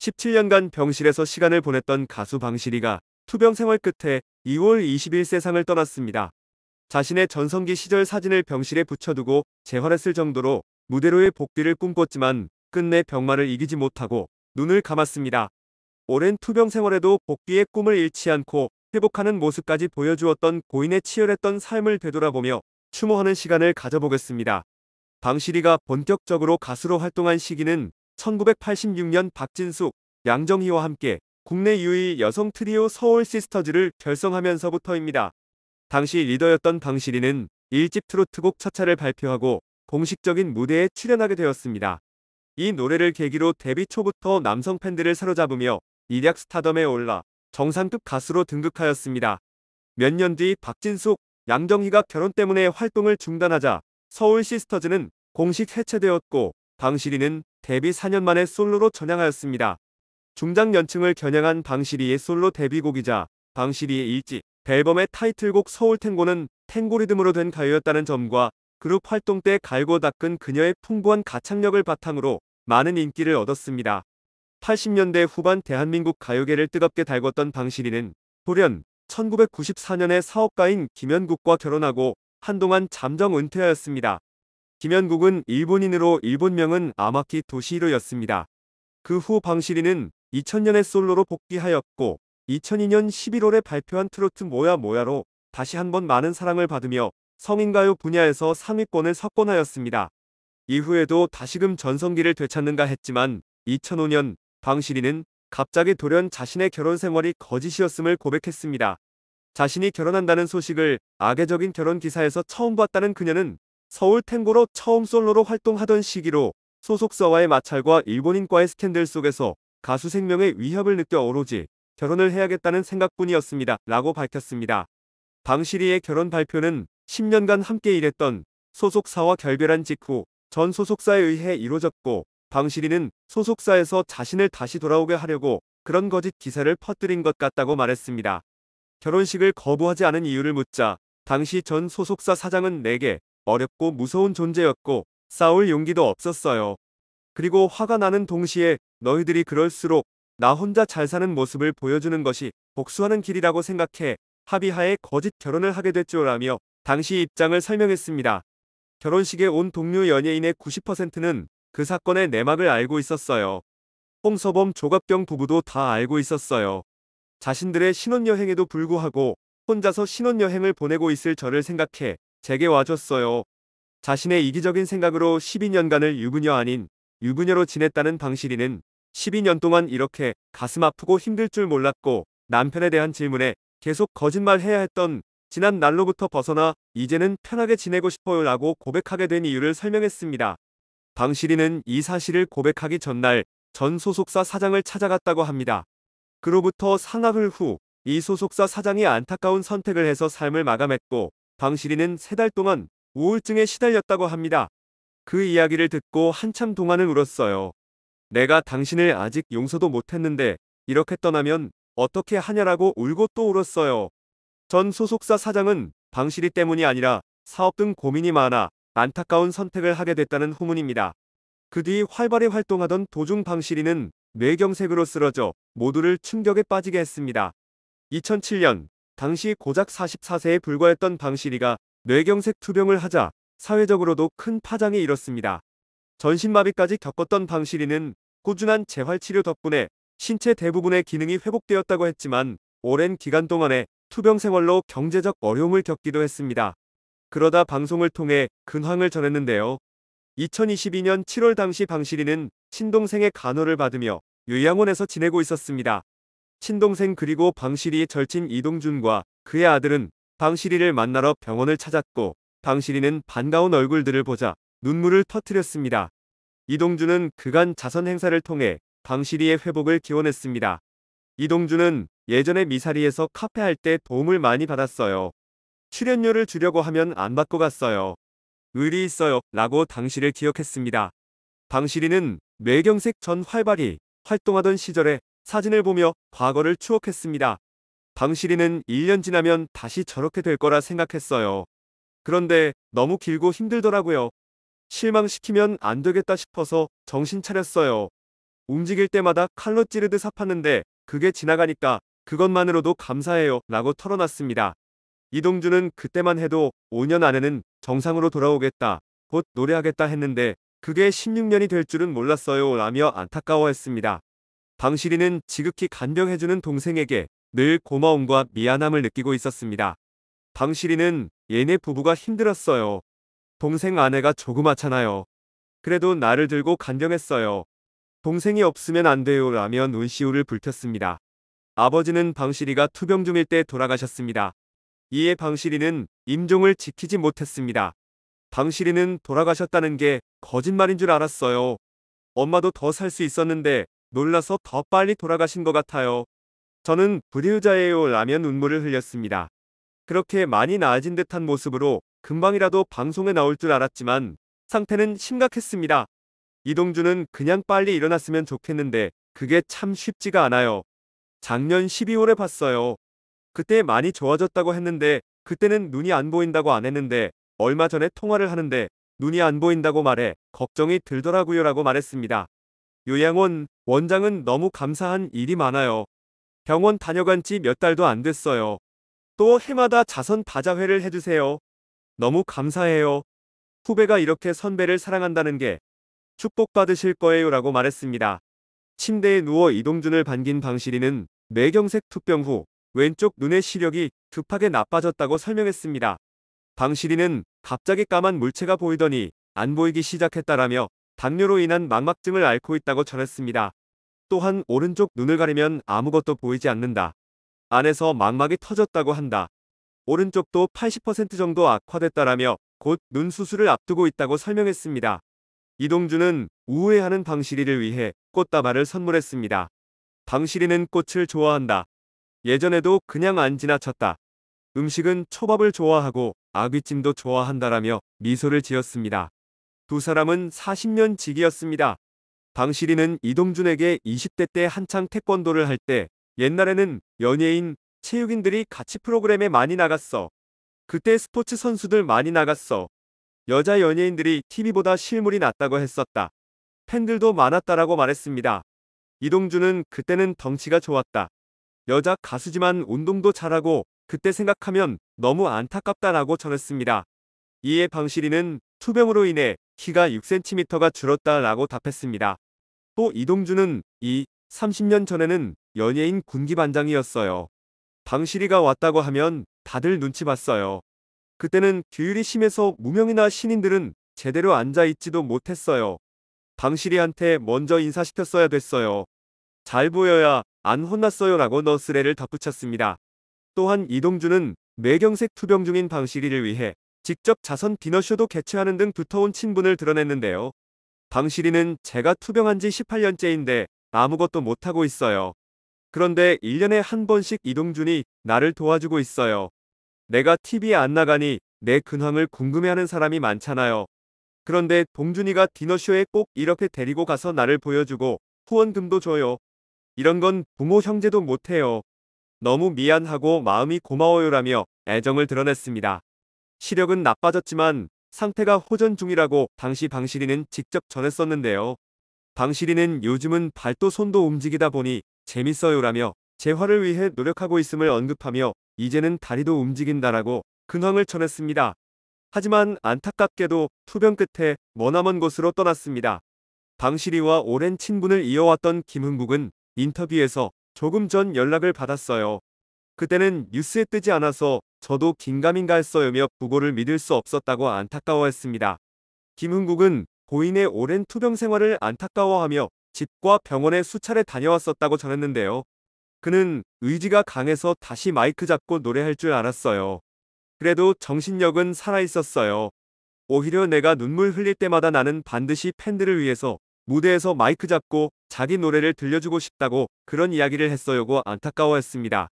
17년간 병실에서 시간을 보냈던 가수 방실이가 투병 생활 끝에 2월 20일 세상을 떠났습니다. 자신의 전성기 시절 사진을 병실에 붙여두고 재활했을 정도로 무대로의 복귀를 꿈꿨지만 끝내 병마를 이기지 못하고 눈을 감았습니다. 오랜 투병 생활에도 복귀의 꿈을 잃지 않고 회복하는 모습까지 보여주었던 고인의 치열했던 삶을 되돌아보며 추모하는 시간을 가져보겠습니다. 방실이가 본격적으로 가수로 활동한 시기는 1986년 박진숙, 양정희와 함께 국내 유일 여성 트리오 서울 시스터즈를 결성하면서부터입니다. 당시 리더였던 방시리는 1집 트로트곡 차차를 발표하고 공식적인 무대에 출연하게 되었습니다. 이 노래를 계기로 데뷔 초부터 남성 팬들을 사로잡으며 일약 스타덤에 올라 정상급 가수로 등극하였습니다. 몇 년 뒤 박진숙, 양정희가 결혼 때문에 활동을 중단하자 서울 시스터즈는 공식 해체되었고 방시리는 데뷔 4년 만에 솔로로 전향하였습니다. 중장 연층을 겨냥한 방시리의 솔로 데뷔곡이자 방시리의 일집 앨범의 타이틀곡 서울 탱고는 탱고리듬으로 된 가요였다는 점과 그룹 활동 때 갈고 닦은 그녀의 풍부한 가창력을 바탕으로 많은 인기를 얻었습니다. 80년대 후반 대한민국 가요계를 뜨겁게 달궜던 방시리는 돌련 1994년에 사업가인 김현국과 결혼하고 한동안 잠정 은퇴하였습니다. 김현국은 일본인으로 일본명은 아마키 도시로였습니다그 후 방시리는 2000년에 솔로로 복귀하였고 2002년 11월에 발표한 트로트 모야 모야로 다시 한번 많은 사랑을 받으며 성인가요 분야에서 상위권을 석권하였습니다. 이후에도 다시금 전성기를 되찾는가 했지만 2005년 방시리는 갑자기 돌연 자신의 결혼 생활이 거짓이었음을 고백했습니다. 자신이 결혼한다는 소식을 악의적인 결혼 기사에서 처음 봤다는 그녀는 서울 탱고로 처음 솔로로 활동하던 시기로 소속사와의 마찰과 일본인과의 스캔들 속에서 가수 생명의 위협을 느껴 오로지 결혼을 해야겠다는 생각뿐이었습니다. 라고 밝혔습니다. 방실이의 결혼 발표는 10년간 함께 일했던 소속사와 결별한 직후 전 소속사에 의해 이루어졌고 방실이는 소속사에서 자신을 다시 돌아오게 하려고 그런 거짓 기사를 퍼뜨린 것 같다고 말했습니다. 결혼식을 거부하지 않은 이유를 묻자 당시 전 소속사 사장은 내게 어렵고 무서운 존재였고 싸울 용기도 없었어요. 그리고 화가 나는 동시에 너희들이 그럴수록 나 혼자 잘 사는 모습을 보여주는 것이 복수하는 길이라고 생각해 합의하에 거짓 결혼을 하게 됐죠라며 당시 입장을 설명했습니다. 결혼식에 온 동료 연예인의 90%는 그 사건의 내막을 알고 있었어요. 홍서범 조갑경 부부도 다 알고 있었어요. 자신들의 신혼여행에도 불구하고 혼자서 신혼여행을 보내고 있을 저를 생각해 제게 와줬어요. 자신의 이기적인 생각으로 12년간을 유부녀 아닌 유부녀로 지냈다는 방실이는 12년 동안 이렇게 가슴 아프고 힘들 줄 몰랐고 남편에 대한 질문에 계속 거짓말해야 했던 지난 날로부터 벗어나 이제는 편하게 지내고 싶어요 라고 고백하게 된 이유를 설명했습니다. 방실이는 이 사실을 고백하기 전날 전 소속사 사장을 찾아갔다고 합니다. 그로부터 상합을 후 이 소속사 사장이 안타까운 선택을 해서 삶을 마감했고 방실이는 세 달 동안 우울증에 시달렸다고 합니다. 그 이야기를 듣고 한참 동안은 울었어요. 내가 당신을 아직 용서도 못했는데 이렇게 떠나면 어떻게 하냐라고 울고 또 울었어요. 전 소속사 사장은 방실이 때문이 아니라 사업 등 고민이 많아 안타까운 선택을 하게 됐다는 후문입니다. 그 뒤 활발히 활동하던 도중 방실이는 뇌경색으로 쓰러져 모두를 충격에 빠지게 했습니다. 2007년 당시 고작 44세에 불과했던 방시리가 뇌경색 투병을 하자 사회적으로도 큰파장이 일었습니다. 전신마비까지 겪었던 방시리는 꾸준한 재활치료 덕분에 신체 대부분의 기능이 회복되었다고 했지만 오랜 기간 동안에 투병 생활로 경제적 어려움을 겪기도 했습니다. 그러다 방송을 통해 근황을 전했는데요. 2022년 7월 당시 방시리는 친동생의 간호를 받으며 요양원에서 지내고 있었습니다. 친동생 그리고 방실이의 절친 이동준과 그의 아들은 방실이를 만나러 병원을 찾았고 방실이는 반가운 얼굴들을 보자 눈물을 터뜨렸습니다. 이동준은 그간 자선 행사를 통해 방실이의 회복을 기원했습니다. 이동준은 예전에 미사리에서 카페 할 때 도움을 많이 받았어요. 출연료를 주려고 하면 안 받고 갔어요. 의리 있어요 라고 당시를 기억했습니다. 방실이는 뇌경색 전 활발히 활동하던 시절에 사진을 보며 과거를 추억했습니다. 방실이는 1년 지나면 다시 저렇게 될 거라 생각했어요. 그런데 너무 길고 힘들더라고요. 실망시키면 안 되겠다 싶어서 정신 차렸어요. 움직일 때마다 칼로 찌르듯 아팠는데 그게 지나가니까 그것만으로도 감사해요 라고 털어놨습니다. 이동준은 그때만 해도 5년 안에는 정상으로 돌아오겠다, 곧 노래하겠다 했는데 그게 16년이 될 줄은 몰랐어요 라며 안타까워했습니다. 방실이는 지극히 간병해주는 동생에게 늘 고마움과 미안함을 느끼고 있었습니다. 방실이는 얘네 부부가 힘들었어요. 동생 아내가 조그맣잖아요. 그래도 나를 들고 간병했어요. 동생이 없으면 안 돼요 라며 눈시울을 붉혔습니다. 아버지는 방실이가 투병 중일 때 돌아가셨습니다. 이에 방실이는 임종을 지키지 못했습니다. 방실이는 돌아가셨다는 게 거짓말인 줄 알았어요. 엄마도 더 살 수 있었는데 놀라서 더 빨리 돌아가신 것 같아요. 저는 불효자예요 라며 눈물을 흘렸습니다. 그렇게 많이 나아진 듯한 모습으로 금방이라도 방송에 나올 줄 알았지만 상태는 심각했습니다. 이동주는 그냥 빨리 일어났으면 좋겠는데 그게 참 쉽지가 않아요. 작년 12월에 봤어요. 그때 많이 좋아졌다고 했는데 그때는 눈이 안 보인다고 안 했는데 얼마 전에 통화를 하는데 눈이 안 보인다고 말해 걱정이 들더라고요 라고 말했습니다. 요양원 원장은 너무 감사한 일이 많아요. 병원 다녀간 지 몇 달도 안 됐어요. 또 해마다 자선 바자회를 해주세요. 너무 감사해요. 후배가 이렇게 선배를 사랑한다는 게 축복받으실 거예요 라고 말했습니다. 침대에 누워 이동준을 반긴 방실이는 뇌경색 투병 후 왼쪽 눈의 시력이 급하게 나빠졌다고 설명했습니다. 방실이는 갑자기 까만 물체가 보이더니 안 보이기 시작했다라며 당뇨로 인한 망막증을 앓고 있다고 전했습니다. 또한 오른쪽 눈을 가리면 아무것도 보이지 않는다. 안에서 망막이 터졌다고 한다. 오른쪽도 80% 정도 악화됐다라며 곧 눈 수술을 앞두고 있다고 설명했습니다. 이동준은 우회하는 방실이를 위해 꽃다발을 선물했습니다. 방실이는 꽃을 좋아한다. 예전에도 그냥 안 지나쳤다. 음식은 초밥을 좋아하고 아귀찜도 좋아한다라며 미소를 지었습니다. 두 사람은 40년 지기였습니다. 방실이는 이동준에게 20대 때 한창 태권도를 할 때 옛날에는 연예인, 체육인들이 같이 프로그램에 많이 나갔어. 그때 스포츠 선수들 많이 나갔어. 여자 연예인들이 TV보다 실물이 낫다고 했었다. 팬들도 많았다라고 말했습니다. 이동준은 그때는 덩치가 좋았다. 여자 가수지만 운동도 잘하고 그때 생각하면 너무 안타깝다라고 전했습니다. 이에 방실이는 투병으로 인해 키가 6cm가 줄었다 라고 답했습니다. 또이동준은이 30년 전에는 연예인 군기반장이었어요. 방실이가 왔다고 하면 다들 눈치 봤어요. 그때는 규율이 심해서 무명이나 신인들은 제대로 앉아있지도 못했어요. 방실이한테 먼저 인사시켰어야 됐어요. 잘 보여야 안 혼났어요 라고 너스레를 덧붙였습니다. 또한 이동준은 매경색 투병 중인 방실이를 위해 직접 자선 디너쇼도 개최하는 등 두터운 친분을 드러냈는데요. 방실이는 제가 투병한 지 18년째인데 아무것도 못하고 있어요. 그런데 1년에 한 번씩 이동준이 나를 도와주고 있어요. 내가 TV에 안 나가니 내 근황을 궁금해하는 사람이 많잖아요. 그런데 동준이가 디너쇼에 꼭 이렇게 데리고 가서 나를 보여주고 후원금도 줘요. 이런 건 부모 형제도 못해요. 너무 미안하고 마음이 고마워요라며 애정을 드러냈습니다. 시력은 나빠졌지만 상태가 호전 중이라고 당시 방실이는 직접 전했었는데요. 방실이는 요즘은 발도 손도 움직이다 보니 재밌어요라며 재활을 위해 노력하고 있음을 언급하며 이제는 다리도 움직인다라고 근황을 전했습니다. 하지만 안타깝게도 투병 끝에 머나먼 곳으로 떠났습니다. 방실이와 오랜 친분을 이어왔던 김흥국은 인터뷰에서 조금 전 연락을 받았어요. 그때는 뉴스에 뜨지 않아서 저도 긴가민가 했어요며 부고를 믿을 수 없었다고 안타까워했습니다. 김흥국은 고인의 오랜 투병 생활을 안타까워하며 집과 병원에 수차례 다녀왔었다고 전했는데요. 그는 의지가 강해서 다시 마이크 잡고 노래할 줄 알았어요. 그래도 정신력은 살아있었어요. 오히려 내가 눈물 흘릴 때마다 나는 반드시 팬들을 위해서 무대에서 마이크 잡고 자기 노래를 들려주고 싶다고 그런 이야기를 했어요고 안타까워했습니다.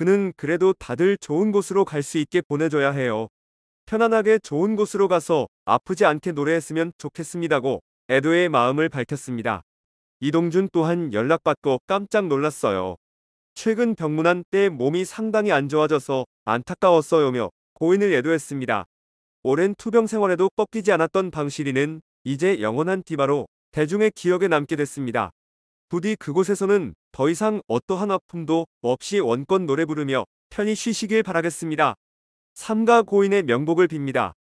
그는 그래도 다들 좋은 곳으로 갈 수 있게 보내줘야 해요. 편안하게 좋은 곳으로 가서 아프지 않게 노래했으면 좋겠습니다고 에도의 마음을 밝혔습니다. 이동준 또한 연락받고 깜짝 놀랐어요. 최근 병문안 때 몸이 상당히 안 좋아져서 안타까웠어요며 고인을 애도했습니다. 오랜 투병 생활에도 꺾이지 않았던 방실이는 이제 영원한 디바로 대중의 기억에 남게 됐습니다. 부디 그곳에서는 더 이상 어떠한 아픔도 없이 원권 노래 부르며 편히 쉬시길 바라겠습니다. 삼가 고인의 명복을 빕니다.